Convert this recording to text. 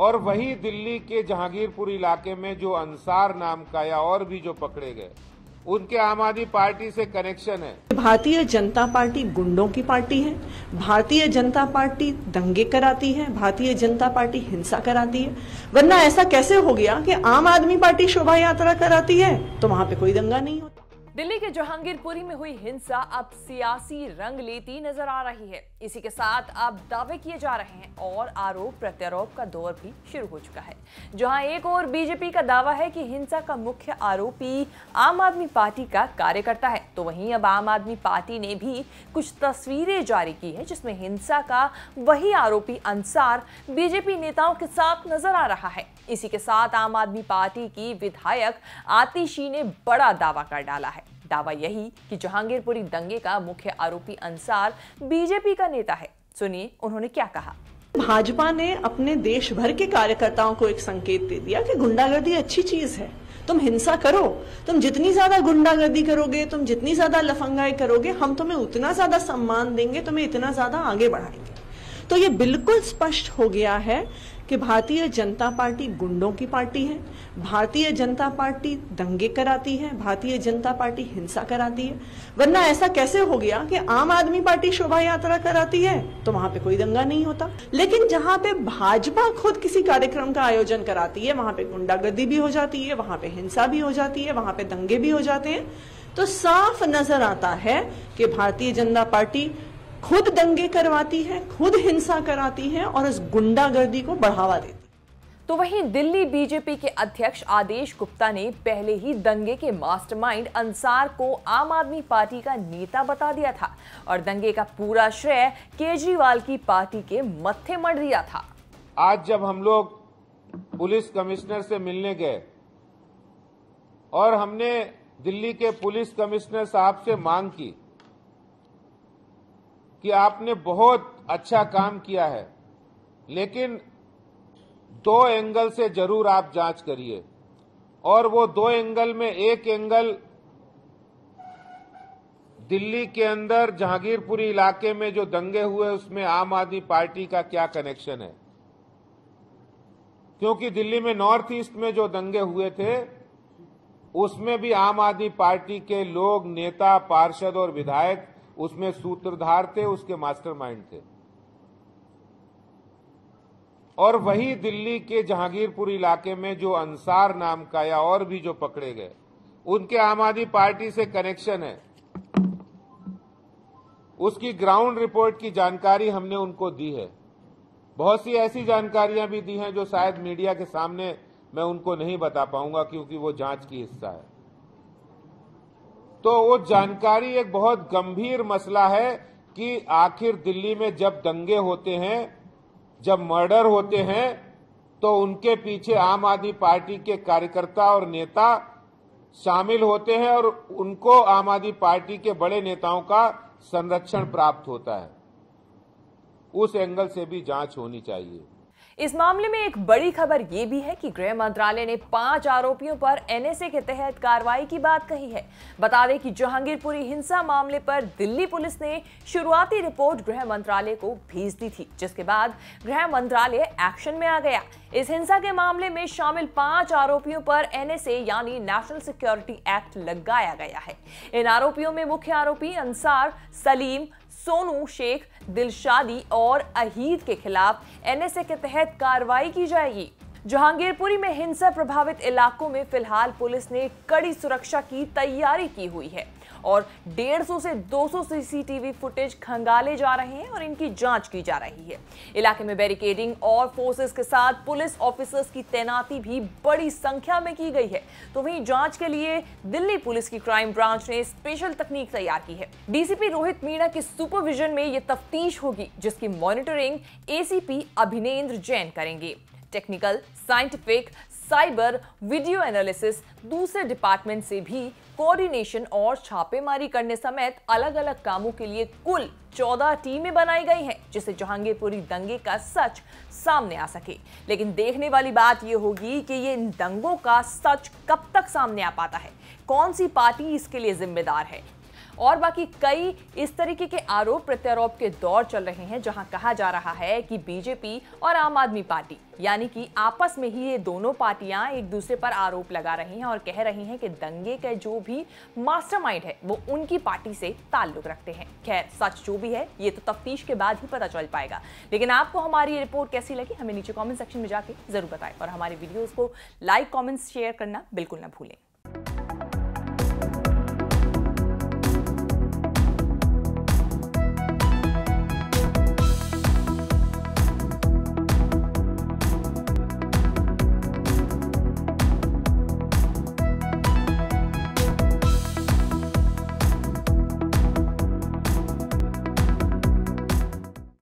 और वही दिल्ली के जहांगीरपुर इलाके में जो अंसार नाम का या और भी जो पकड़े गए उनके आम आदमी पार्टी से कनेक्शन है भारतीय जनता पार्टी गुंडों की पार्टी है भारतीय जनता पार्टी दंगे कराती है भारतीय जनता पार्टी हिंसा कराती है वरना ऐसा कैसे हो गया कि आम आदमी पार्टी शोभा यात्रा कराती है तो वहां पे कोई दंगा नहीं होता दिल्ली के जहांगीरपुरी में हुई हिंसा अब सियासी रंग लेती नजर आ रही है इसी के साथ अब दावे किए जा रहे हैं और आरोप प्रत्यारोप का दौर भी शुरू हो चुका है जहां एक और बीजेपी का दावा है कि हिंसा का मुख्य आरोपी आम आदमी पार्टी का कार्यकर्ता है तो वहीं अब आम आदमी पार्टी ने भी कुछ तस्वीरें जारी की है जिसमें हिंसा का वही आरोपी अंसार बीजेपी नेताओं के साथ नजर आ रहा है इसी के साथ आम आदमी पार्टी की विधायक आतिशी ने बड़ा दावा कर डाला है दावा यही कि जहांगीरपुरी दंगे का मुख्य आरोपी अंसार बीजेपी का नेता है सुनिए उन्होंने क्या कहा भाजपा ने अपने देश भर के कार्यकर्ताओं को एक संकेत दे दिया कि गुंडागर्दी अच्छी चीज है तुम हिंसा करो तुम जितनी ज्यादा गुंडागर्दी करोगे तुम जितनी ज्यादा लफंगाई करोगे हम तुम्हें उतना ज्यादा सम्मान देंगे तुम्हें इतना ज्यादा आगे बढ़ाएंगे तो ये बिल्कुल स्पष्ट हो गया है कि भारतीय जनता पार्टी गुंडों की पार्टी है भारतीय जनता पार्टी दंगे कराती है भारतीय जनता पार्टी हिंसा कराती है वरना ऐसा कैसे हो गया कि आम आदमी पार्टी शोभा यात्रा कराती है तो वहां पे कोई दंगा नहीं होता लेकिन जहां पे भाजपा खुद किसी कार्यक्रम का आयोजन कराती है वहां पे गुंडागर्दी भी हो जाती है वहां पे हिंसा भी हो जाती है वहां पे दंगे भी हो जाते हैं तो साफ नजर आता है कि भारतीय जनता पार्टी खुद दंगे करवाती है खुद हिंसा कराती है और इस गुंडागर्दी को बढ़ावा देती है तो वहीं दिल्ली बीजेपी के अध्यक्ष आदेश गुप्ता ने पहले ही दंगे के मास्टरमाइंड अंसार को आम आदमी पार्टी का नेता बता दिया था और दंगे का पूरा श्रेय केजरीवाल की पार्टी के मत्थे मर दिया था आज जब हम लोग पुलिस कमिश्नर से मिलने गए और हमने दिल्ली के पुलिस कमिश्नर साहब से मांग की कि आपने बहुत अच्छा काम किया है लेकिन दो एंगल से जरूर आप जांच करिए और वो दो एंगल में एक एंगल दिल्ली के अंदर जहांगीरपुरी इलाके में जो दंगे हुए उसमें आम आदमी पार्टी का क्या कनेक्शन है क्योंकि दिल्ली में नॉर्थ ईस्ट में जो दंगे हुए थे उसमें भी आम आदमी पार्टी के लोग नेता पार्षद और विधायक उसमें सूत्रधार थे उसके मास्टरमाइंड थे और वही दिल्ली के जहांगीरपुर इलाके में जो अंसार नाम का या और भी जो पकड़े गए उनके आम आदमी पार्टी से कनेक्शन है उसकी ग्राउंड रिपोर्ट की जानकारी हमने उनको दी है बहुत सी ऐसी जानकारियां भी दी हैं जो शायद मीडिया के सामने मैं उनको नहीं बता पाऊंगा क्योंकि वो जांच की हिस्सा है तो वो जानकारी एक बहुत गंभीर मसला है कि आखिर दिल्ली में जब दंगे होते हैं जब मर्डर होते हैं तो उनके पीछे आम आदमी पार्टी के कार्यकर्ता और नेता शामिल होते हैं और उनको आम आदमी पार्टी के बड़े नेताओं का संरक्षण प्राप्त होता है उस एंगल से भी जांच होनी चाहिए इस मामले में एक बड़ी खबर ये भी है कि गृह मंत्रालय ने पांच आरोपियों पर एनएसए के तहत कार्रवाई की बात कही है बता दें कि जहांगीरपुरी हिंसा मामले पर दिल्ली पुलिस ने शुरुआती रिपोर्ट गृह मंत्रालय को भेज दी थी जिसके बाद गृह मंत्रालय एक्शन में आ गया इस हिंसा के मामले में शामिल पांच आरोपियों पर एनएसए यानी नेशनल सिक्योरिटी एक्ट लगाया गया है इन आरोपियों में मुख्य आरोपी अंसार सलीम सोनू शेख दिलशादी और अहीद के खिलाफ एनएसए के तहत कार्रवाई की जाएगी जहांगीरपुरी में हिंसा प्रभावित इलाकों में फिलहाल पुलिस ने कड़ी सुरक्षा की तैयारी की हुई है और 150 से 200 सीसीटीवी फुटेज खंगाले जा रहे हैं और इनकी जांच की जा रही है इलाके में बैरिकेडिंग और फोर्सेस के साथ पुलिस ऑफिसर्स की तैनाती भी बड़ी संख्या में की गई है तो वहीं जांच के लिए दिल्ली पुलिस की क्राइम ब्रांच ने स्पेशल तकनीक तैयार की है डीसीपी रोहित मीणा के सुपरविजन में ये तफ्तीश होगी जिसकी मॉनिटरिंग एसीपी अभिनेंद्र जैन करेंगे technical scientific cyber video analysis दूसरे डिपार्टमेंट से भी कोऑर्डिनेशन और छापेमारी करने समेत अलग अलग कामों के लिए कुल 14 टीमें बनाई गई हैं जिससे जहांगीरपुरी दंगे का सच सामने आ सके लेकिन देखने वाली बात यह होगी कि ये इन दंगों का सच कब तक सामने आ पाता है कौन सी पार्टी इसके लिए जिम्मेदार है और बाकी कई इस तरीके के आरोप प्रत्यारोप के दौर चल रहे हैं जहां कहा जा रहा है कि बीजेपी और आम आदमी पार्टी यानी कि आपस में ही ये दोनों पार्टियां एक दूसरे पर आरोप लगा रही हैं और कह रही हैं कि दंगे का जो भी मास्टरमाइंड है वो उनकी पार्टी से ताल्लुक रखते हैं खैर सच जो भी है ये तो तफ्तीश के बाद ही पता चल पाएगा लेकिन आपको हमारी रिपोर्ट कैसी लगी हमें नीचे कॉमेंट सेक्शन में जाके जरूर बताएं और हमारे वीडियोज़ को लाइक कॉमेंट्स शेयर करना बिल्कुल ना भूलें